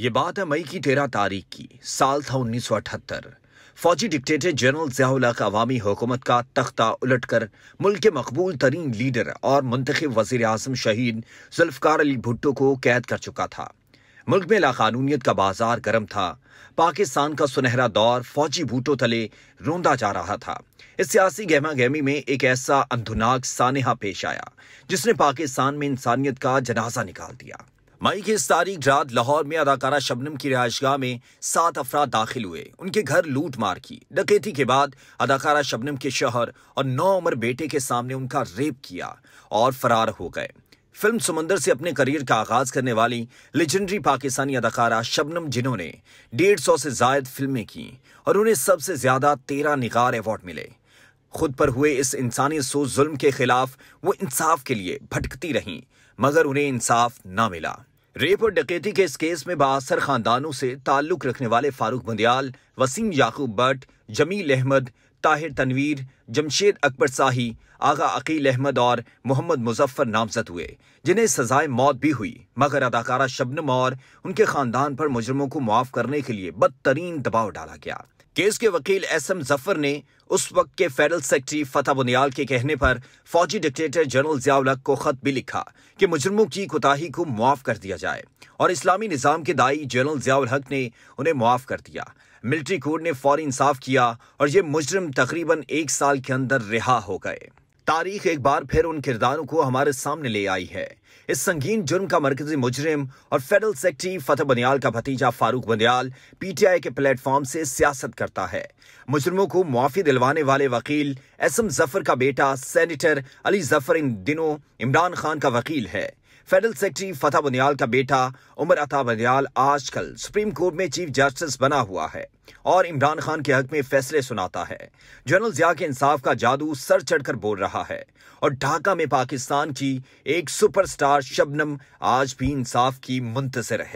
ये बात है मई की तेरह तारीख की साल था अठहत्तर फौजी डिक्टेटर जनरल जयाउल्ला का अवामी हुकूमत का तख्ता उलट कर मुल्क के मकबूल तरीन लीडर और मंतखब वजीर अजम शहीद जुल्फकार अली भुट्टो को कैद कर चुका था मुल्क में लाकानूनीत का बाजार गर्म था पाकिस्तान का सुनहरा दौर फौजी भूटो तले रोंदा जा रहा था इस सियासी गहमा गहमी में एक ऐसा अंधुनाक सानहा पेश आया जिसने पाकिस्तान में इंसानियत का जनाजा निकाल दिया मई की इस तारीख रात लाहौर में अदाकारा शबनम की रिहायशगाह में सात अफराद दाखिल हुए उनके घर लूट मार की डकैती के बाद अदाकारा शबनम के शहर और नौ उम्र बेटे के सामने उनका रेप किया और फरार हो गए फिल्म समंदर से अपने करियर का आगाज करने वाली लेजेंडरी पाकिस्तानी अदाकारा शबनम जिन्होंने डेढ़ सौ से जायद फिल्में की और उन्हें सबसे ज्यादा तेरह निगार अवार्ड मिले खुद पर हुए इस इंसानी सो जुल्म के खिलाफ वो इंसाफ के लिए भटकती रहीं मगर उन्हें इंसाफ ना मिला रेप और डकैती के इस केस में बासर खानदानों से ताल्लुक रखने वाले फारूक बंदयाल वसीम याकूब भट्ट जमील अहमद ताहिर तनवीर जमशेद अकबर साही आगा अकील अहमद और मोहम्मद मुजफ्फर नामजद हुए जिन्हें सजाए मौत भी हुई मगर अदाकारा शबनम और उनके खानदान पर मुजरमों को मुआफ करने के लिए बदतरीन दबाव डाला गया केस के वकील एस एम जफर ने उस वक्त के फेडरल सेक्रेटरी फतेह बुनियाल के कहने पर फौजी डिक्टेटर जनरल जियाउलक को खत भी लिखा कि मुजरमों की कोताही को मुआफ कर दिया जाए और इस्लामी निज़ाम के दाई जनरल जियाउल हक ने उन्हें मुआफ कर दिया मिलिट्री कोर्ट ने फौरी इंसाफ किया और ये मुजरम तकरीबन एक साल के अंदर रिहा हो गए तारीख एक बार फिर उन किरदारों को हमारे सामने ले आई है इस संगीन जुर्म का मरकजी मुजरिम और फेडरल सेक्रेटरी फतेह बनियाल का भतीजा फारूक बनियाल पीटीआई के प्लेटफॉर्म से सियासत करता है मुजरमों को मुआफ़ी दिलवाने वाले वकील एस एम जफर का बेटा सेनेटर अली जफर इन दिनों इमरान खान का वकील है फेडरल सेक्रेटरी फतेह बनियाल का बेटा उमर अता बनियाल आजकल सुप्रीम कोर्ट में चीफ जस्टिस बना हुआ है और इमरान खान के हक में फैसले सुनाता है जनरल जिया के इंसाफ का जादू सर चढ़कर बोल रहा है और ढाका में पाकिस्तान की एक सुपरस्टार शबनम आज भी इंसाफ की मुंतजर है